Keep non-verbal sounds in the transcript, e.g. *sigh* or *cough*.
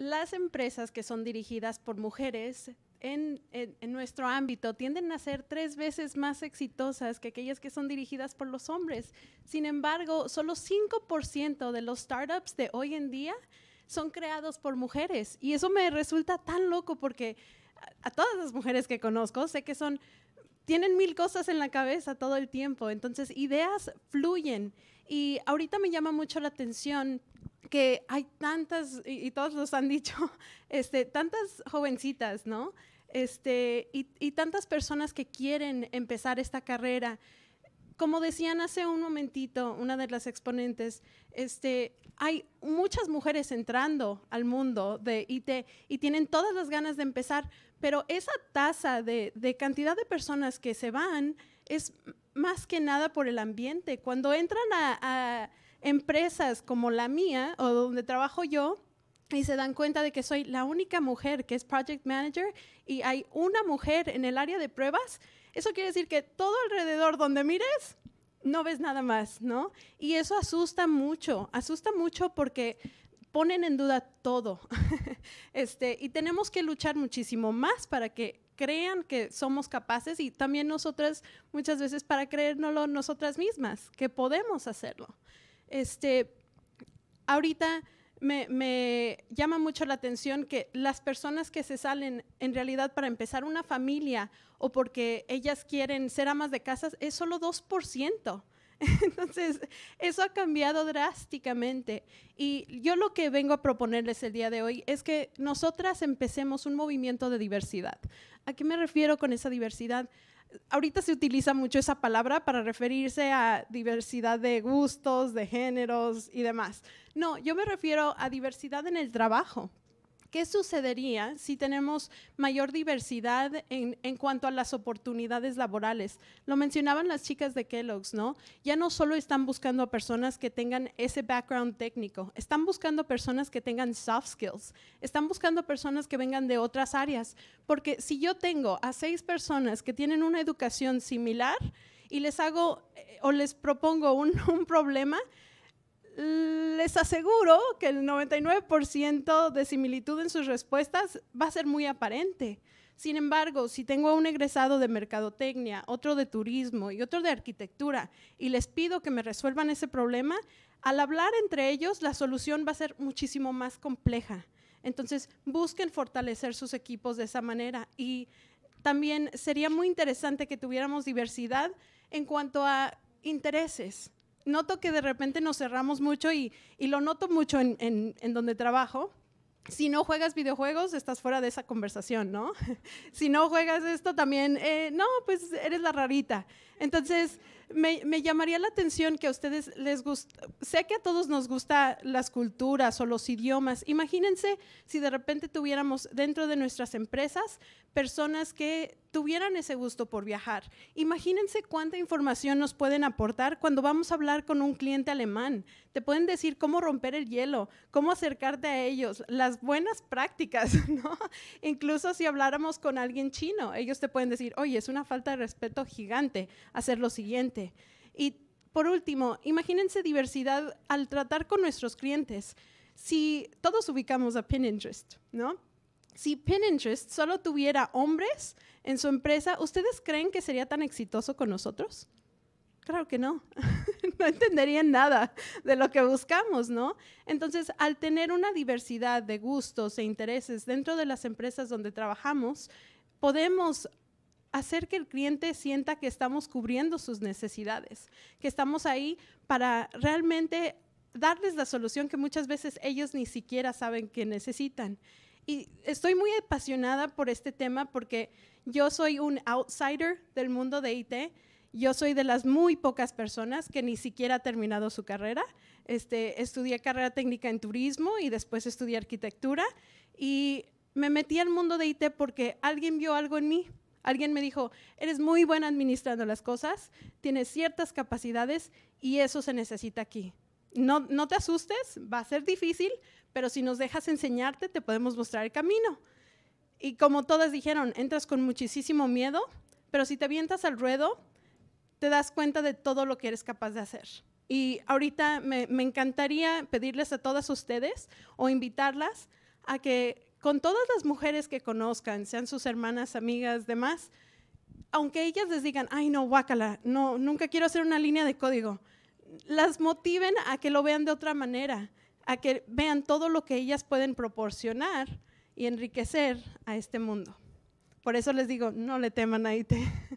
las empresas que son dirigidas por mujeres en, nuestro ámbito tienden a ser tres veces más exitosas que aquellas que son dirigidas por los hombres. Sin embargo, solo 5% de los startups de hoy en día son creados por mujeres. Y eso me resulta tan loco porque a, todas las mujeres que conozco sé que son, tienen mil cosas en la cabeza todo el tiempo. Entonces, ideas fluyen. Y ahorita me llama mucho la atención que hay tantas, y, todos los han dicho, *laughs* este, tantas jovencitas, ¿no? Este, y, y, tantas personas que quieren empezar esta carrera. Como decían hace un momentito, una de las exponentes, este, hay muchas mujeres entrando al mundo de IT y tienen todas las ganas de empezar, pero esa tasa de, de cantidad de personas que se van es más que nada por el ambiente. Cuando entran a empresas como la mía o donde trabajo yo y se dan cuenta de que soy la única mujer que es project manager y hay una mujer en el área de pruebas, eso quiere decir que todo alrededor donde mires no ves nada más, ¿no? Y eso asusta mucho, asusta mucho porque ponen en duda todo. *laughs* este, y tenemos que luchar muchísimo más para que crean que somos capaces y también nosotras muchas veces para creérnoslo nosotras mismas, que podemos hacerlo este, ahorita me, me, llama mucho la atención que las personas que se salen en realidad para empezar una familia o porque ellas quieren ser amas de casas es solo 2%. *laughs* Entonces, eso ha cambiado drásticamente. Y yo lo que vengo a proponerles el día de hoy es que nosotras empecemos un movimiento de diversidad. ¿A qué me refiero con esa diversidad? ahorita se utiliza mucho esa palabra para referirse a diversidad de gustos, de géneros y demás. No, yo me refiero a diversidad en el trabajo, ¿Qué sucedería si tenemos mayor diversidad en, en, cuanto a las oportunidades laborales? Lo mencionaban las chicas de Kellogg's, ¿no? Ya no solo están buscando a personas que tengan ese background técnico, están buscando personas que tengan soft skills, están buscando personas que vengan de otras áreas, porque si yo tengo a seis personas que tienen una educación similar y les hago eh, o les propongo un, *laughs* un problema, les aseguro que el 99% de similitud en sus respuestas va a ser muy aparente. Sin embargo, si tengo un egresado de mercadotecnia, otro de turismo y otro de arquitectura, y les pido que me resuelvan ese problema, al hablar entre ellos, la solución va a ser muchísimo más compleja. Entonces, busquen fortalecer sus equipos de esa manera. Y también sería muy interesante que tuviéramos diversidad en cuanto a intereses noto que de repente nos cerramos mucho y, lo noto mucho en, donde trabajo si no juegas videojuegos, estás fuera de esa conversación, ¿no? *laughs* si no juegas esto, también, eh, no, pues eres la rarita. Entonces, me, llamaría la atención que a ustedes les gusta, sé que a todos nos gustan las culturas o los idiomas. Imagínense si de repente tuviéramos dentro de nuestras empresas personas que tuvieran ese gusto por viajar. Imagínense cuánta información nos pueden aportar cuando vamos a hablar con un cliente alemán. Te pueden decir cómo romper el hielo, cómo acercarte a ellos, las buenas prácticas, *laughs* ¿no? Incluso si habláramos con alguien chino, ellos te pueden decir, oye, es una falta de respeto gigante hacer lo siguiente y por último, imagínense diversidad al tratar con nuestros clientes. Si todos ubicamos a Pinterest, ¿no? Si Pinterest solo tuviera hombres en su empresa, ¿ustedes creen que sería tan exitoso con nosotros? Claro que no. *laughs* no entenderían nada de lo que buscamos, ¿no? Entonces, al tener una diversidad de gustos e intereses dentro de las empresas donde trabajamos, podemos hacer que el cliente sienta que estamos cubriendo sus necesidades, que estamos ahí para realmente darles la solución que muchas veces ellos ni siquiera saben que necesitan. Y estoy muy apasionada por este tema porque yo soy un outsider del mundo de IT. Yo soy de las muy pocas personas que ni siquiera ha terminado su carrera. Este, estudié carrera técnica en turismo y después estudié arquitectura. Y me metí al mundo de IT porque alguien vio algo en mí Alguien me dijo, eres muy buena administrando las cosas, tienes ciertas capacidades y eso se necesita aquí. No, no te asustes, va a ser difícil, pero si nos dejas enseñarte, te podemos mostrar el camino. Y como todas dijeron, entras con muchísimo miedo, pero si te avientas al ruedo, te das cuenta de todo lo que eres capaz de hacer. Y ahorita me, me encantaría pedirles a todas ustedes o invitarlas a que con todas las mujeres que conozcan, sean sus hermanas, amigas, demás, aunque ellas les digan, ay no, guácala, no, nunca quiero hacer una línea de código, las motiven a que lo vean de otra manera, a que vean todo lo que ellas pueden proporcionar y enriquecer a este mundo. Por eso les digo, no le teman a te.